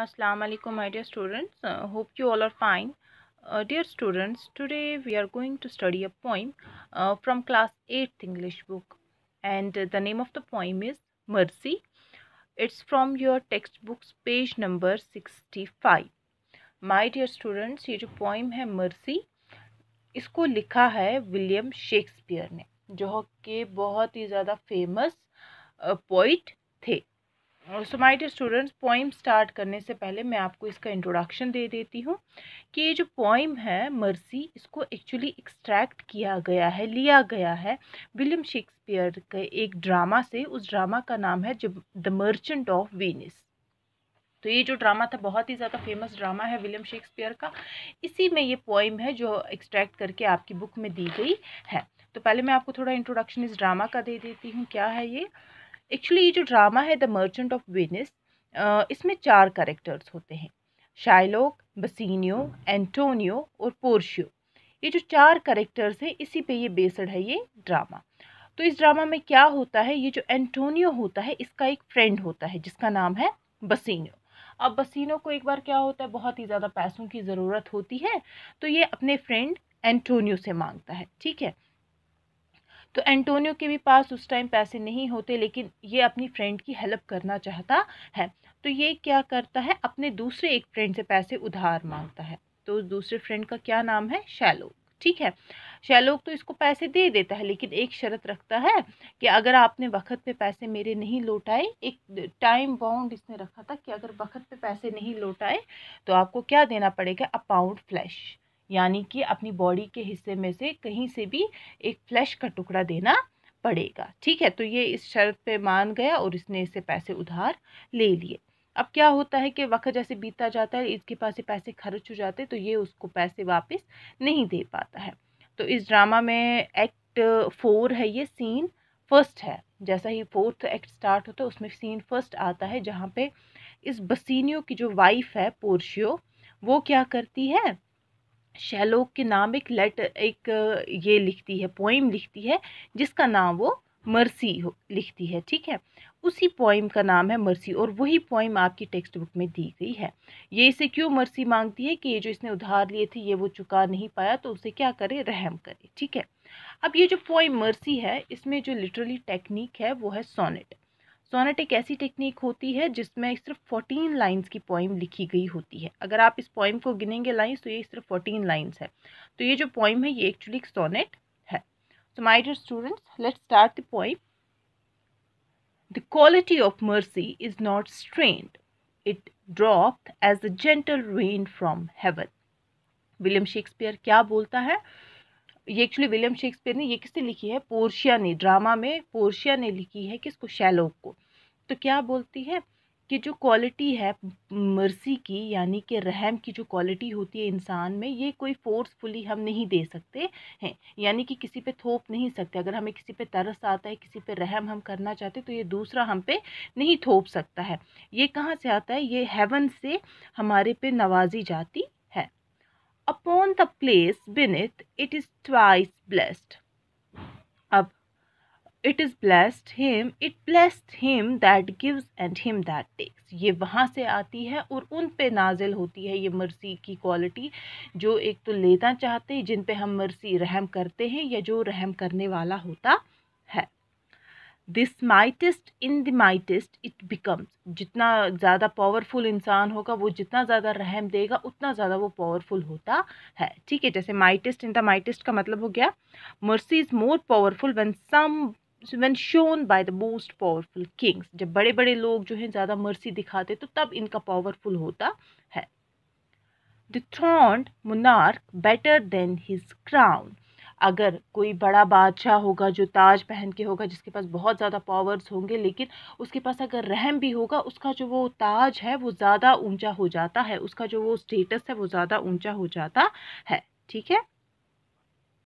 Assalamualaikum my dear students uh, hope you all are fine uh, dear students today we are going to study a poem uh, from class 8th English book and the name of the poem is Mercy it's from your textbooks page number 65 my dear students ये जो poem है Mercy इसको लिखा है William Shakespeare ने जो कि बहुत ही ज़्यादा फेमस पोइट थे और सुमाइट स्टूडेंट्स पोइम स्टार्ट करने से पहले मैं आपको इसका इंट्रोडक्शन दे देती हूँ कि ये जो पोइम है मर्सी इसको एक्चुअली एक्सट्रैक्ट किया गया है लिया गया है विलियम शेक्सपियर के एक ड्रामा से उस ड्रामा का नाम है जब द मर्चेंट ऑफ वीनिस तो ये जो ड्रामा था बहुत ही ज़्यादा फेमस ड्रामा है विलियम शेक्सपियर का इसी में ये पोइम है जो एक्सट्रैक्ट करके आपकी बुक में दी गई है तो पहले मैं आपको थोड़ा इंट्रोडक्शन इस ड्रामा का दे देती हूँ क्या है ये एक्चुअली ये जो ड्रामा है द मर्चेंट ऑफ वेनिस इसमें चार करेक्टर्स होते हैं शाइलोक बसीनियो एंटोनियो और पोर्शियो ये जो चार करेक्टर्स हैं इसी पे ये बेसड है ये ड्रामा तो इस ड्रामा में क्या होता है ये जो एंटोनियो होता है इसका एक फ्रेंड होता है जिसका नाम है बसीनियो अब बसीनो को एक बार क्या होता है बहुत ही ज़्यादा पैसों की ज़रूरत होती है तो ये अपने फ्रेंड एंटोनियो से मांगता है ठीक है तो एंटोनियो के भी पास उस टाइम पैसे नहीं होते लेकिन ये अपनी फ्रेंड की हेल्प करना चाहता है तो ये क्या करता है अपने दूसरे एक फ्रेंड से पैसे उधार मांगता है तो उस दूसरे फ्रेंड का क्या नाम है शैलोक ठीक है शैलोक तो इसको पैसे दे देता है लेकिन एक शर्त रखता है कि अगर आपने वक्त पे पैसे मेरे नहीं लौटाए एक टाइम बाउंड इसने रखा था कि अगर वक्त पे पैसे नहीं लौटाए तो आपको क्या देना पड़ेगा अपाउंड फ्लैश यानी कि अपनी बॉडी के हिस्से में से कहीं से भी एक फ्लैश का टुकड़ा देना पड़ेगा ठीक है तो ये इस शर्त पे मान गया और इसने इससे पैसे उधार ले लिए अब क्या होता है कि वक्त जैसे बीता जाता है इसके पास ये पैसे खर्च हो जाते तो ये उसको पैसे वापस नहीं दे पाता है तो इस ड्रामा में एक्ट फोर है ये सीन फर्स्ट है जैसा ही फोर्थ एक्ट स्टार्ट होता है उसमें सीन फर्स्ट आता है जहाँ पे इस बसीनियो की जो वाइफ है पोर्शियो वो क्या करती है शहलोक के नाम एक लेट एक ये लिखती है पोइम लिखती है जिसका नाम वो मर्सी हो लिखती है ठीक है उसी पोइम का नाम है मर्सी और वही पोइम आपकी टेक्स्ट बुक में दी गई है ये इसे क्यों मर्सी मांगती है कि ये जो इसने उधार लिए थे ये वो चुका नहीं पाया तो उसे क्या करे रहम करे ठीक है अब ये जो पोइम मर्सी है इसमें जो लिटरली टेक्निक है वो है सोनेट सोनेट एक ऐसी टेक्निक होती है जिसमें सिर्फ फोर्टीन लाइन्स की पोइम लिखी गई होती है अगर आप इस पोइम को गिनेंगे लाइन्स तो ये सिर्फ फोर्टीन लाइन्स है तो ये जो पोइम है ये एक्चुअली एक सोनेट है so my dear students let start the poem the quality of mercy is not strained it drop as the gentle rain from heaven William Shakespeare क्या बोलता है ये एक्चुअली विलियम शेक्सपियर ने ये किसने लिखी है पोर्शिया ने ड्रामा में पोर्शिया ने लिखी है किसको शैलोक को तो क्या बोलती है कि जो क्वालिटी है मर्सी की यानी कि रहम की जो क्वालिटी होती है इंसान में ये कोई फोर्सफुली हम नहीं दे सकते हैं यानी कि किसी पे थोप नहीं सकते अगर हमें किसी पे तरस आता है किसी पे रहम हम करना चाहते तो ये दूसरा हम पे नहीं थोप सकता है ये कहाँ से आता है ये हेवन से हमारे पे नवाजी जाती है upon the place beneath it is twice blessed it is blessed him it blessed him that gives and him that takes ये वहाँ से आती है और उन पे नाजिल होती है ये मर्सी की क्वालिटी जो एक तो लेना चाहते हैं जिन पे हम मर्सी रहम करते हैं या जो रहम करने वाला होता है this mightiest in the mightiest it becomes जितना ज़्यादा पावरफुल इंसान होगा वो जितना ज़्यादा रहम देगा उतना ज़्यादा वो पावरफुल होता है ठीक है जैसे माइटेस्ट इन द माइटेस्ट का मतलब हो गया mercy is more powerful one some one shown by the most powerful kings जब बड़े बड़े लोग जो हैं ज़्यादा मर्सी दिखाते तो तब इनका पावरफुल होता है the throned monarch better than his crown अगर कोई बड़ा बादशाह होगा जो ताज पहन के होगा जिसके पास बहुत ज़्यादा पावर्स होंगे लेकिन उसके पास अगर रहम भी होगा उसका जो वो ताज है वो ज़्यादा ऊंचा हो जाता है उसका जो वो स्टेटस है वो ज़्यादा ऊंचा हो जाता है ठीक है